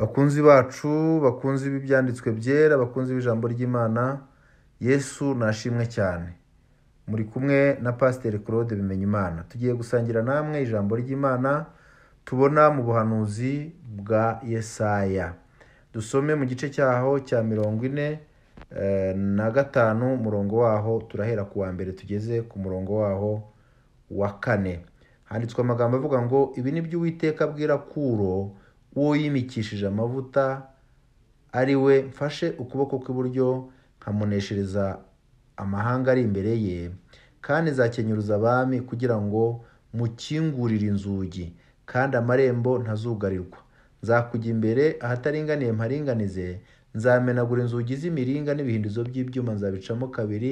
bakunzi bacu bakunzi b'ibyanditswe byera bakunzi b'ijambo ry'imana yesu nashimwe cyane muri kumwe na pasiteri claude bimenyimana tugiye gusangira namwe ijambo ry'imana tubona mu buhanuzi bwa yesaya dusome mu gice cyaho cya mirongo ine eh, na gatanu murongo waho turahera ku wa mbere tugeze ku murongo waho wa kane handitswe amagambo avuga ngo ibi ni byo uwiteka abwira kuro uwo yimikishije amavuta ari we mfashe ukuboko kw'iburyo nkamuneshereza amahanga ari imbere ye kandi nzakenyuruza abami kugira ngo mukingurire inzugi kandi amarembo ntazugarirwa nzakujya imbere ahataringaniye mparinganize nzamenagura inzugi z'imiringa n'ibihindizo by'ibyuma nzabicamo kabiri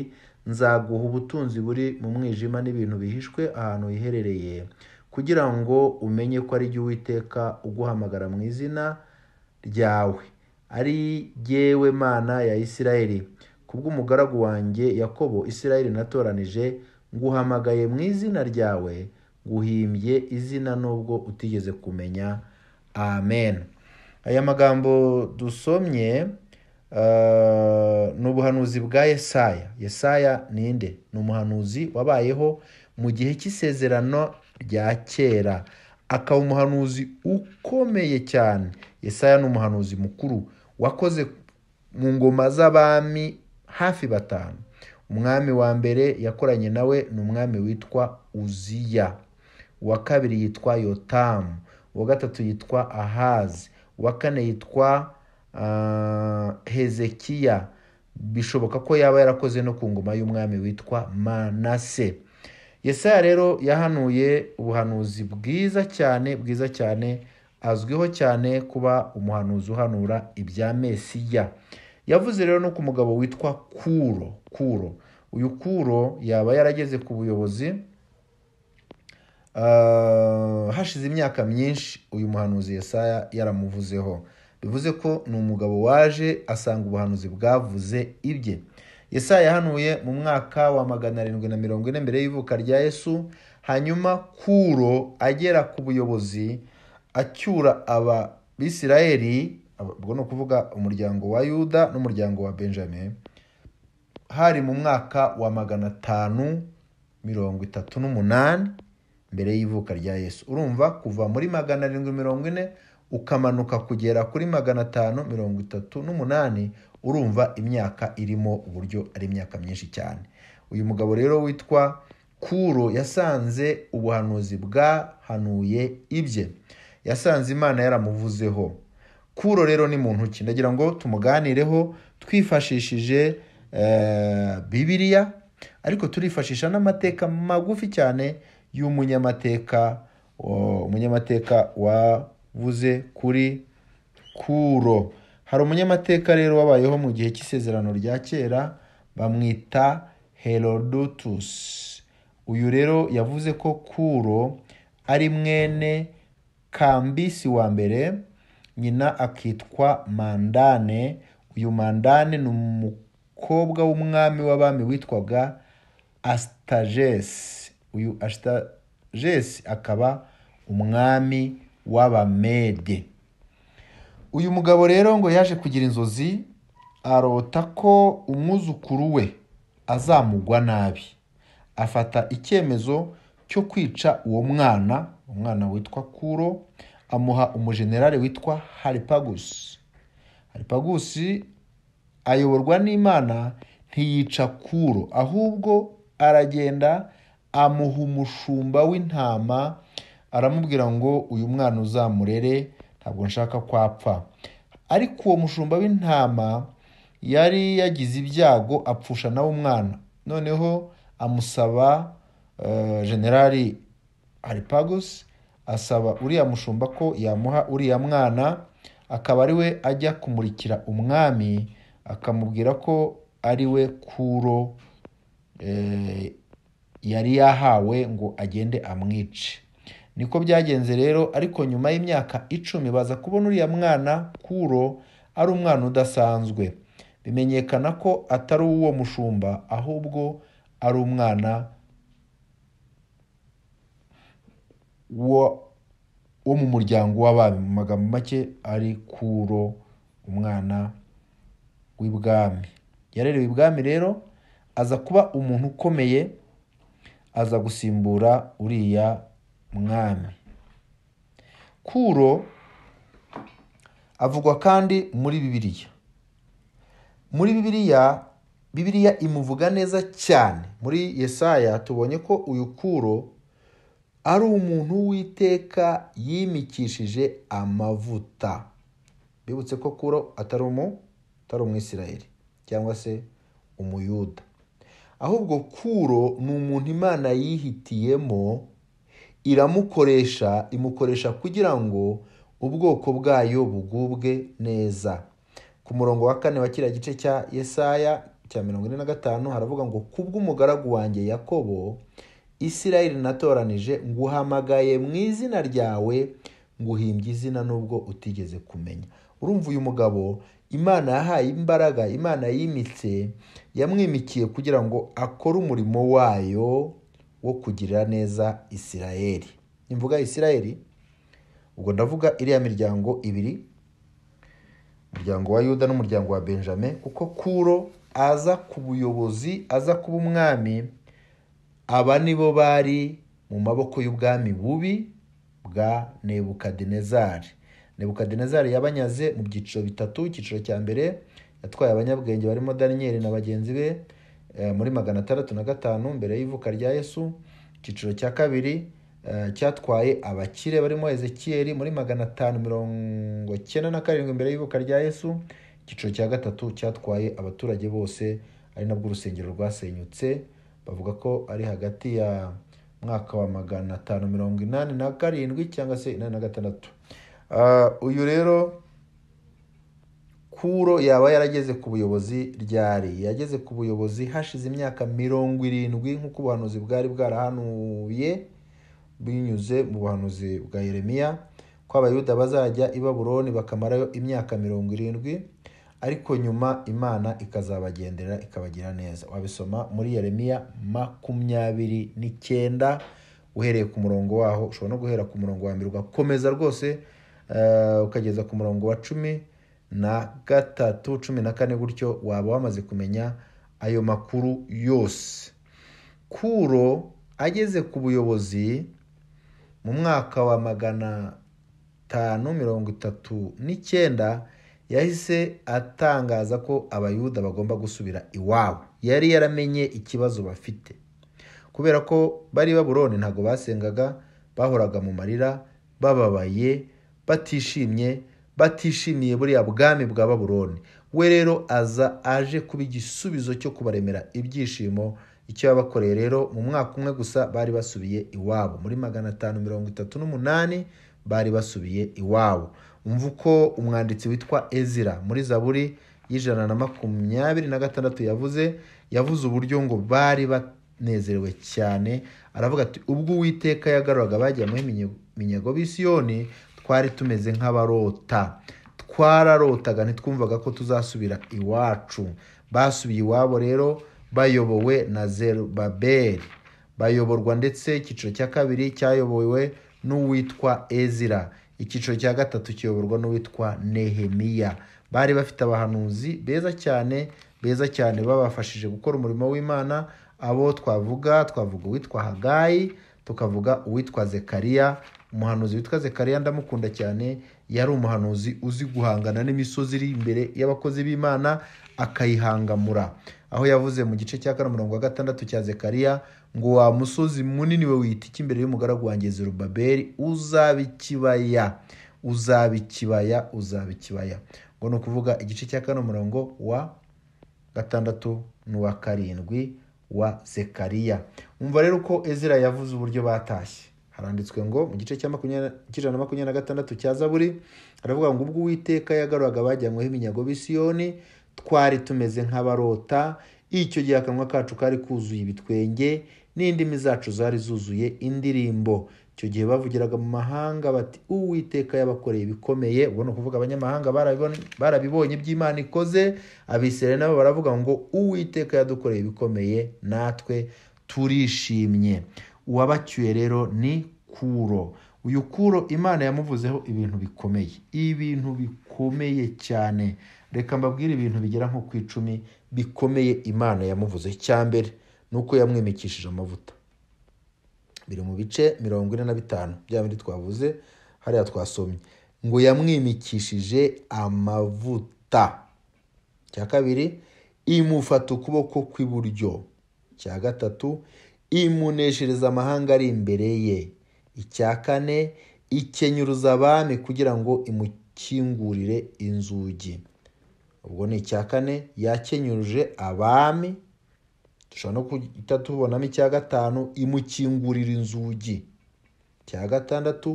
nzaguha ubutunzi buri mu mwijima n'ibintu bihishwe ahantu hiherereye kugira ngo umenye ko ari jye uwiteka uguhamagara mu izina ryawe ari jyewe mana ya isirayeli kubw'umugaragu wanjye yakobo isirayeli natoranije nguhamagaye mu izina ryawe guhimbye izina nubwo utigeze kumenya amen aya magambo dusomye uh, ni ubuhanuzi bwa yesaya yesaya ni inde ni umuhanuzi wabayeho mu gihe cy'isezerano rya kera akaba umuhanuzi ukomeye cyane Yesaya ni umuhanuzi mukuru wakoze mu ngoma z'abami hafi batanu umwami wa mbere yakoranye nawe ni umwami witwa uziya uwa kabiri yitwa yotamu uwa gatatu yitwa ahazi uwa kane yitwa ah, hezekiya bishoboka ko yaba yarakoze no ku ngoma y'umwami witwa manase Yesaya rero yahanuye ubuhanuzi bwiza cyane bwiza cyane azwiho cyane kuba umuhanuzi uhanura ibya Mesiya yavuze rero no ku mugabo witwa kuro kuro uyu kuro yaba yarageze ku buyobozi ah, hashize imyaka myinshi uyu muhanuzi Yesaya yaramuvuzeho bivuze ko ni umugabo waje asanga ubuhanuzi bwavuze ibye Yesaya yahanuye mu mwaka wa magana arindwi na mirongo ine mbere y'ivuka rya Yesu hanyuma kuro agera ku buyobozi acyura abisirayeli ubwo ni ukuvuga umuryango wa yuda n'umuryango wa benjamin hari mu mwaka wa magana atanu mirongo itatu n'umunani mbere y'ivuka rya yesu urumva kuva muri magana arindwi mirongo ine ukamanuka kugera kuri magana atanu mirongo itatu n'umunani urumva imyaka irimo uburyo ari imyaka myinshi cyane uyu mugabo rero witwa kuro yasanze ubuhanuzi bwahanuye ibye yasanze imana yaramuvuzeho kuro rero ni muntu ki ndagira ngo tumuganireho twifashishije eh, Bibiliya, ariko turifashisha n'amateka magufi cyane y'umunyamateka oh, umunyamateka wavuze kuri kuro hari umunyamateka rero wabayeho mu gihe cy'isezerano rya kera bamwita herodotus uyu rero yavuze ko kuro ari mwene kambisi wa mbere nyina akitwa mandane uyu mandane ni umukobwa w'umwami w'abami witwaga asitagesi uyu asitagesi akaba umwami w'abamede uyu mugabo rero ngo yaje kugira inzozi arota ko umwuzukuru we azamugwa nabi afata icyemezo cyo kwica uwo mwana umwana witwa kuro amuha umujenerali witwa haripagusi haripagusi ayoborwa n'imana ntiyica kuro ahubwo aragenda amuha umushumba w'intama aramubwira ngo uyu mwana uzamurere ntabwo nshaka kwapfa apfa ariko uwo mushumba w'intama yari yagize ibyago apfusha nawe umwana noneho amusaba eh, generali aripagusi asaba uriya mushumba ko yamuha uriya mwana akaba ari we ajya kumurikira umwami akamubwira ko ari we kuro eh, yari yahawe ngo agende amwice niko byagenze rero ariko nyuma y'imyaka icumi baza kubona uriya mwana kuro ari umwana udasanzwe bimenyekana ko atari uwo mushumba ahubwo ari umwana wo mu muryango w'abami mu magambo make ari kuro umwana w'ibwami yarerewe ibwami rero aza kuba umuntu ukomeye aza gusimbura uriya mwami kuro avugwa kandi muri bibiliya muri bibiliya bibiliya imuvuga neza cyane muri yesaya tubonye ko uyu kuro ari umuntu w'iteka yimikishije amavuta bibutse ko kuro atari umu atari umwisirayeli cyangwa se umuyuda ahubwo kuro ni umuntu imana yihitiyemo iramukoresha imukoresha kugira ngo ubwoko bwayo bugubwe neza ku murongo wa kane wa kiriya gice cya yesaya cya mirongo ine na gatanu haravuga ngo bw’umugaragu wanjye yakobo isirayeli natoranije nguhamagaye mu izina ryawe nguhimbye izina nubwo utigeze kumenya urumva uyu mugabo imana yahaye imbaraga imana yimitse yamwimikiye kugira ngo akore umurimo wayo wo kugirira neza isirayeli imvuga isirayeli ubwo ndavuga iriya miryango ibiri umuryango wa yuda n'umuryango wa benjamin kuko kuro aza ku buyobozi aza kuba umwami aba nibo bari mu maboko y'ubwami bubi bwa nebukadinezari nebukadinezari yabanyaze mu byiciro bitatu icyiciro cya mbere yatwaye abanyabwenge barimo daniyeli na bagenzi be Eh, muri magana atandatu na gatanu mbere y'ivuka rya yesu icyiciro cya kabiri eh, cyatwaye abakire barimo ezekiyeri muri magana atanu mirongo cyenda na karindwi mbere y'ivuka rya yesu icyiciro cya gatatu cyatwaye abaturage bose ari nabwo urusengero rwasenyutse bavuga ko ari hagati ya mwaka wa magana atanu mirongo inani na karindwi cyangwa se inani na gatandatu ah, uyu rero kuro yaba yarageze ku buyobozi ryari yageze ku buyobozi hashize imyaka mirongo irindwi nk'uko ubuhanuzi bwari bwarahanuye binyuze mu buhanuzi bwa Yeremiya ko abayuda bazajya i Babuloni bakamarayo imyaka mirongo irindwi ariko nyuma imana ikazabagendera ikabagira neza wabisoma muri Yeremiya makumyabiri n'icyenda uhereye ku murongo waho ushobora no guhera ku murongo wa mbere ugakomeza rwose eh, ukageza ku murongo wa cumi na gatatu cumi na kane gutyo waba wamaze kumenya ayo makuru yose kuro ageze ku buyobozi mu mwaka wa magana tanu mirongo itatu n'icyenda yahise atangaza ko abayuda bagomba gusubira iwabo yari yaramenye ikibazo bafite kubera ko bari baburoni ntabwo basengaga bahoraga mu marira bababaye batishimye batishimiye buriya bwami bwa baburoni we rero aza aje kuba igisubizo cyo kubaremera ibyishimo icyo yabakoreye rero mu mwaka umwe gusa bari basubiye iwabo muri magana atanu mirongo itatu n'umunani bari basubiye iwabo umva uko umwanditsi witwa ezira muri zaburi y'ijana na makumyabiri na gatandatu yavuze yavuze uburyo ngo bari banezerewe cyane aravuga ati ubwo uwiteka yagaruraga bagiye mu minyago b'isiyoni twari tumeze nk'abarota twararotaga ntitwumvaga ko tuzasubira iwacu basubiye iwabo rero bayobowe na zerubaberi bayoborwa ndetse icyiciro cya kabiri cyayobowe n'uwitwa ezira icyiciro cya gatatu kiyoborwa n'uwitwa nehemiya bari bafite abahanuzi beza cyane beza cyane babafashije gukora umurimo w'imana abo twavuga twavuga uwitwa hagayi tukavuga uwitwa zekariya umuhanuzi witwa zekariya ndamukunda cyane yari umuhanuzi uzi guhangana n'imisozi iri imbere y'abakozi b'imana akayihangamura aho yavuze mu gice cya kane umurongo wa gatandatu cya zekariya ngo wa musozi munini we witike imbere y'umugaragu wanjye zerubaberi uzaba ikibaya uzaba ikibaya uzaba ikibaya ngo ni ukuvuga igice cya kane umurongo wa gatandatu n'uwa karindwi wa zekariya umva rero ko ezira yavuze uburyo batashye haranditswe ngo mu gice cy'ijana na makumyabiri na gatandatu cya zaburi aravuga ngo ubwo uwiteka yagaruraga abajyanyweho iminyago bisiyoni twari tumeze nk'abarota icyo gihe akanwa kacu kari kuzuye ibitwenge n'indimi zacu zari zuzuye indirimbo icyo gihe bavugiraga mu mahanga bati uwiteka yabakoreye ibikomeye ubu ni ukuvuga abanyamahanga barabibonye by'imana ikoze abisirayeli nabo baravuga ngo uwiteka yadukoreye ibikomeye natwe turishimye uwabacyuye rero ni kuro uyu kuro imana yamuvuzeho ibintu bikomeye ibintu bikomeye cyane reka mbabwire ibintu bigera nko ku icumi bikomeye imana yamuvuze cya mbere ni uko yamwimikishije amavuta biri mu bice mirongo ine na bitanu bya bindi twavuze hariya twasomye ngo yamwimikishije amavuta cya kabiri imufata ukuboko kw'iburyo cya gatatu imuneshereza amahanga ari imbere ye icya kane ikenyuruza abami kugira ngo imukingurire inzugi ubwo ni icya kane yakenyuruje abami dushobora no guhita tubonamo icya gatanu imukingurira inzugi icya gatandatu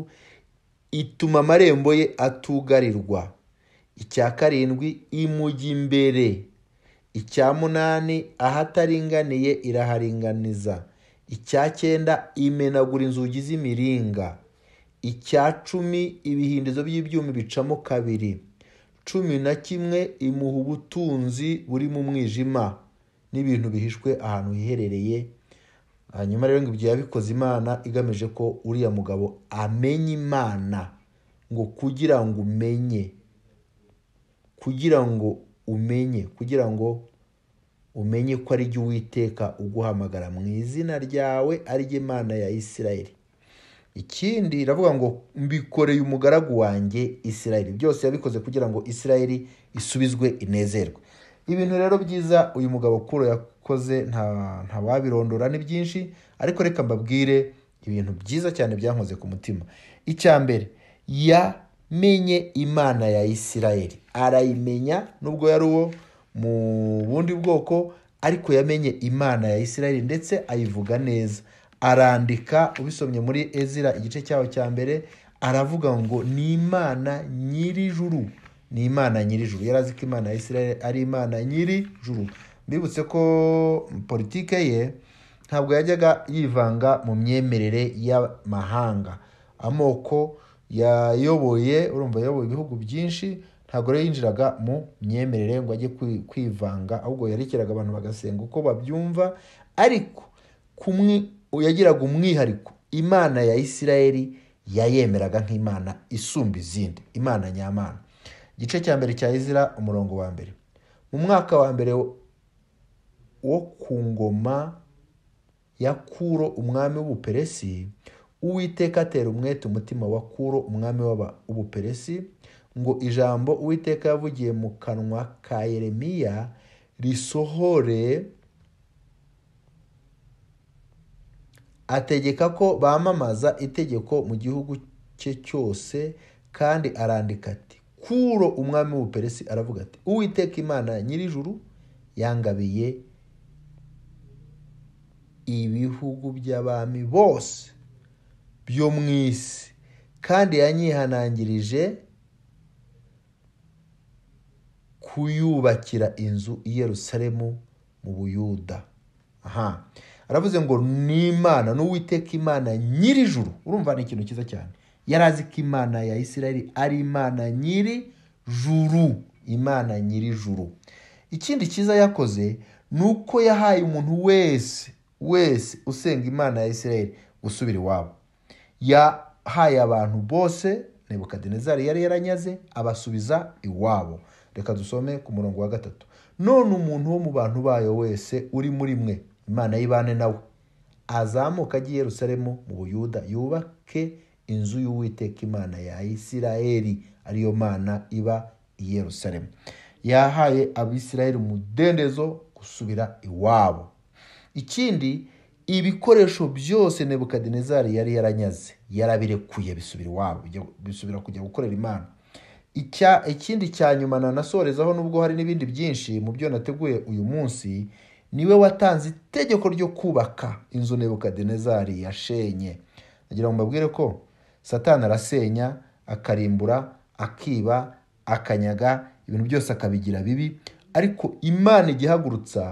ituma amarembo ye atugarirwa icya karindwi imujya imbere icya munani ahataringaniye iraharinganiza icya cyenda imenagura inzugi z'imiringa icya cumi ibihindizo by'ibyuma bicamo kabiri cumi na kimwe imuha ubutunzi buri mu mwijima n'ibintu bihishwe ahantu hiherereye hanyuma rero ngo ibyo yabikoze imana igamije ko uriya mugabo amenya imana ngo kugira ngo umenye kugira ngo umenye kugira ngo umenye ko ari jya uwiteka uguhamagara mu izina ryawe ari jya imana ya isirayeli ikindi iravuga ngo mbikoreye umugaragu wanjye isirayeli byose yabikoze kugira ngo isirayeli isubizwe inezerwe ibintu rero byiza uyu mugabo kuro yakoze ntawabirondora ni byinshi ariko reka mbabwire ibintu byiza cyane byankoze ku mutima icya mbere yamenye imana ya isirayeli arayimenya nubwo yari uwo mu bundi bwoko ariko yamenye imana ya Isirayeli ndetse ayivuga neza arandika ubisomye muri ezira igice cyaho cya mbere aravuga ngo ni imana nyirijuru ni imana nyirijuru yari azi ko imana ya Isirayeli ari imana nyirijuru mbibutse ko politike ye ntabwo yajyaga yivanga mu myemerere y'amahanga amoko yayoboye urumva yayoboye ibihugu byinshi ntabwo rero yinjiraga mu myemerere ngo ajye kwivanga ahubwo yerekeraga abantu bagasenga uko babyumva ariko kumwe yagiraga umwihariko imana ya isirayeli yayemeraga nk'imana isumba izindi imana nyamana igice cya mbere cya izira umurongo wa mbere mu mwaka wa mbere wo ku ngoma ya kuro umwami w'ubuperesi uwiteka atera umwete umutima wa kuro umwami w'ubuperesi ngo ijambo uwiteka yavugiye mu kanwa ka yeremiya risohore ategeka ko bamamaza itegeko mu gihugu cye cyose kandi arandika ati kuro umwami w'ubuperesi aravuga ati uwiteka imana nyirijuru yangabiye ibihugu by'abami bose byo mu isi kandi yanyihanangirije kuyubakira inzu i Yerusalemu mu buyuda aha aravuze ngo ni imana n'uwiteka imana nyirijuru urumva ni ikintu cyiza cyane yari azi ko imana ya Isirayeli ari imana nyiri imana nyirijuru. ikindi cyiza yakoze ni uko yahaye umuntu wese wese usenga imana ya Isirayeli gusubira iwabo yahaye abantu bose nebukadinezari yari yaranyaze abasubiza iwabo reka dusome ku murongo wa gatatu none umuntu wo mu bantu bayo wese uri muri mwe imana y'ibane nawe azamuka ajya i Yerusalemu mu buyuda yubake inzu y'uwiteka imana ya isirayeli ariyo mana iba i Yerusalemu yahaye abisirayeli umudendezo gusubira iwabo ikindi ibikoresho byose nebukadinezari yari yaranyaze yarabirekuye bisubira iwabo bisubira kujya gukorera imana ikindi cya nyuma nanasorezaho nubwo hari n'ibindi byinshi mu byo nateguye uyu munsi niwe watanze itegeko ryo kubaka inzu Nebukadinezari yashenye nagira ngo mbabwire ko satana arasenya akarimbura akiba akanyaga ibintu byose akabigira bibi ariko imana igihagurutsa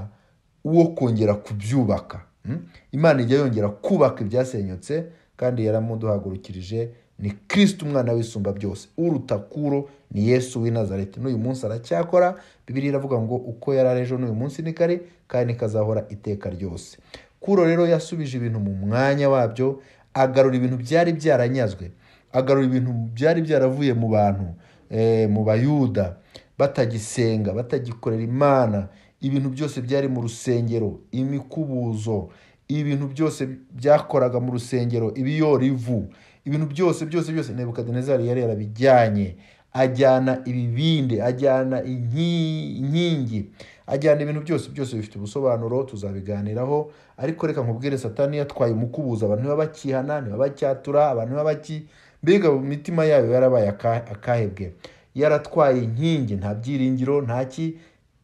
uwo kongera kubyubaka hmm? imana ijya yongera kubaka ibyasenyutse kandi yaramuduhagurukirije ni kirisiti umwana w'isumba byose uruta kuro ni yesu w'i nazareti n'uyu munsi aracyakora bibiri iravuga ngo uko yari ejo n'uyu munsi ni kare kandi kazahora iteka ryose kuro rero yasubije ibintu mu mwanya wabyo agarura ibintu byari byaranyazwe agarura ibintu byari byaravuye mu bantu eh, mu bayuda batagisenga batagikorera imana ibintu byose byari mu rusengero imikubuzo ibintu byose byakoraga mu rusengero ibiyora ivu ibintu byose byose byose nebukadinezari yari yarabijyanye ajyana ibibindi ajyana inkingi ajyana ibintu byose byose bifite ubusobanuro tuzabiganiraho ariko reka nkubwire satani yatwaye umukubuza abantu niba bakihana niba bacyatura abantu niba baki mbega mu mitima yayo yarabaye akahebwe yaratwaye inkingi nta byiringiro nta ki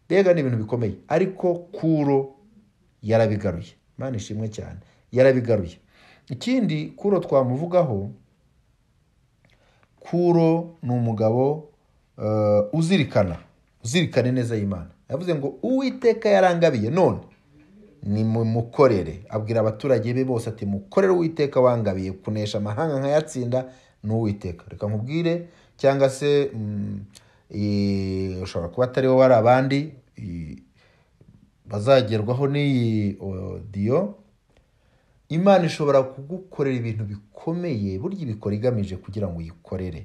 mbega ni ibintu bikomeye ariko kuro yarabigaruye imana ishimwe cyane yarabigaruye ikindi kuro twamuvugaho kuro ni umugabo eh, uzirikana uzirikane neza y'imana yavuze ngo uwiteka yarangabiye none ni mukorere abwira abaturage be bose ati mukorere uwiteka wangabiye kunesha amahanga nkayatsinda ni uwiteka reka nkubwire cyangwa se mm, ushobora kuba atari wowe ari abandi bazagerwaho n'iyi odiyo imana ishobora kugukorera ibintu bikomeye burya ibikora igamije kugira ngo uyikorere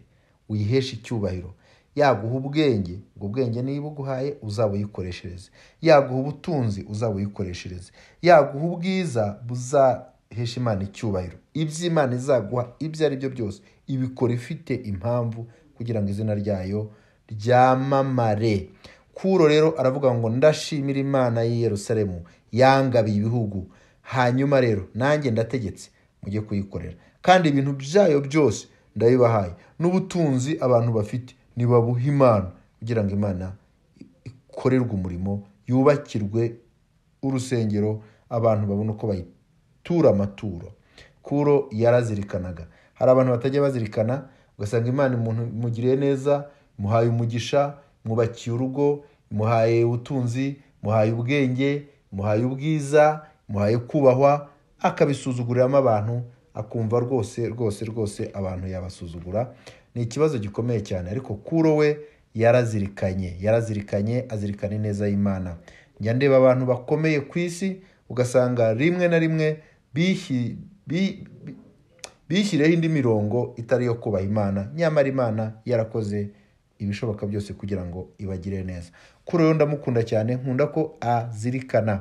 uyiheshe icyubahiro yaguha ubwenge ubwo bwenge niba uguhaye uzaba uyikoreshereze yaguha ubutunzi uzaba uyikoreshereze yaguha ubwiza buzahesha imana icyubahiro ibyo imana izaguha ibyo ari byo byose ibikora ifite impamvu kugira ngo izina ryayo ryamamare kuro rero aravuga ngo ndashimira imana y'i Yerusalemu yangabiye ibihugu hanyuma rero nanjye ndategetse mujye kuyikorera kandi ibintu byayo byose ndabibahaye n'ubutunzi abantu bafite ntibabuhe imana kugira ngo imana ikorerwe umurimo yubakirwe urusengero abantu babona uko bayitura amaturo kuro yarazirikanaga hari abantu batajya bazirikana ugasanga imana umuntu imugiriye neza imuhaye umugisha mwubakiye urugo imuhaye ubutunzi imuhaye ubwenge imuhaye ubwiza muhaye kubahwa akabisuzuguriramo abantu akumva rwose rwose rwose abantu yabasuzugura ni ikibazo gikomeye cyane ariko kuro we yarazirikanye yarazirikanye azirikana neza y'imana njya ndeba abantu bakomeye ku isi ugasanga rimwe na rimwe bishyireho indi mirongo itari iyo kubaha imana nyamara imana yarakoze ibishoboka byose kugira ngo ibagire neza kuri rero ndamukunda cyane nkunda ko azirikana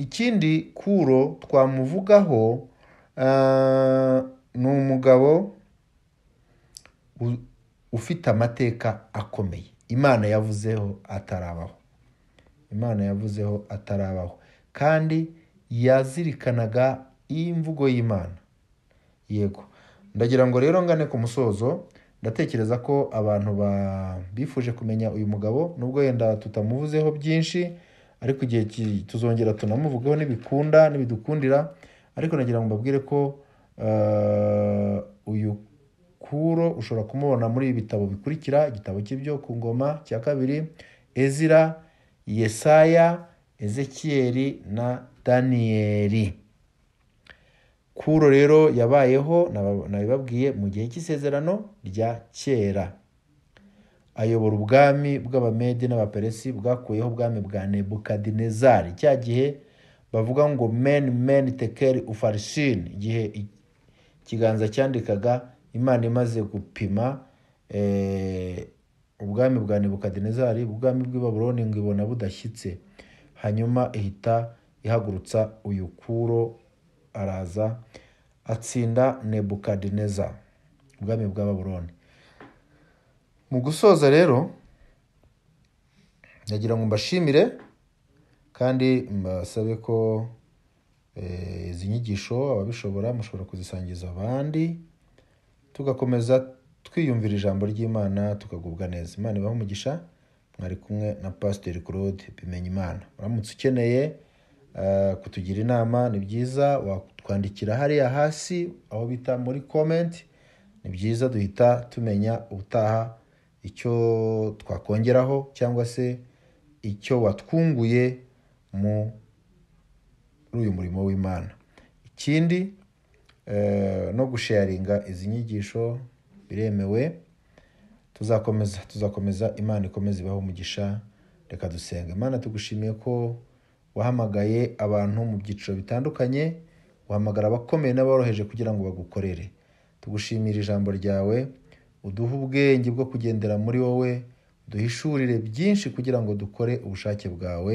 ikindi kuro twamuvugaho eh, ni umugabo ufite amateka akomeye imana yavuzeho atarabaho imana yavuzeho atarabaho kandi yazirikanaga imvugo y'imana yego ndagira ngo rero ngane ku musozo ndatekereza ko abantu bifuje kumenya uyu mugabo nubwo yenda tutamuvuzeho byinshi ariko igihe tuzongera tunamuvugeho n'ibikunda n'ibidukundira ariko nagira ngo mbabwire ko eh, uyu kuro ushobora kumubona muri ibi bitabo bikurikira igitabo cy'ibyo ku ngoma cya kabiri ezira yesaya ezekiyeri na daniyeli kuro rero yabayeho nabibabwiye mu gihe cy'isezerano rya kera ayobora ubwami bw'abamede n'abaperesi bwakuyeho ubwami bwa nebukadinezari cya gihe bavuga ngo meni meni tekeri ufarishini igihe ikiganza cyandikaga imana imaze gupima eh, ubwami bwa nebukadinezari ubwami bw'i baburoni ngo ibona budashyitse hanyuma ihita ihagurutsa uyu kuro araza atsinda nebukadineza ubwami bwa baburoni mu gusoza rero nagira ngo mbashimire kandi mbasabe ko eh, izi nyigisho ababishobora mushobora kuzisangiza abandi tugakomeza twiyumvira ijambo ry'imana tukagubwa neza imana ibaho umugisha mwari kumwe na pasiteri claude bimenya imana uramutse ukeneye eh, kutugira inama ni byiza watwandikira hariya hasi aho bita muri komenti ni byiza duhita tumenya ubutaha icyo twakongeraho cyangwa se icyo watwunguye muri uyu murimo w'imana ikindi eh, no gusharinga izi nyigisho biremewe tuzakomeza tuzakomeza imana ikomeze ibaho umugisha reka dusenga imana tugushimiye ko wahamagaye abantu mu byiciro bitandukanye wahamagara abakomeye n'aboroheje kugira ngo bagukorere tugushimire ijambo ryawe uduhe ubwenge bwo kugendera muri wowe duhishurire byinshi kugira ngo dukore ubushake bwawe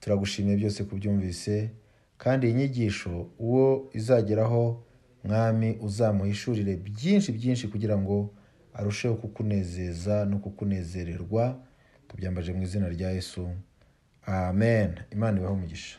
turagushimiye byose kubyumvise kandi iyi nyigisho uwo izageraho mwami uzamuhishurire byinshi byinshi kugira ngo arusheho kukunezeza no kukunezererwa tubyambaje mu izina rya yesu amen imana ibahe umugisha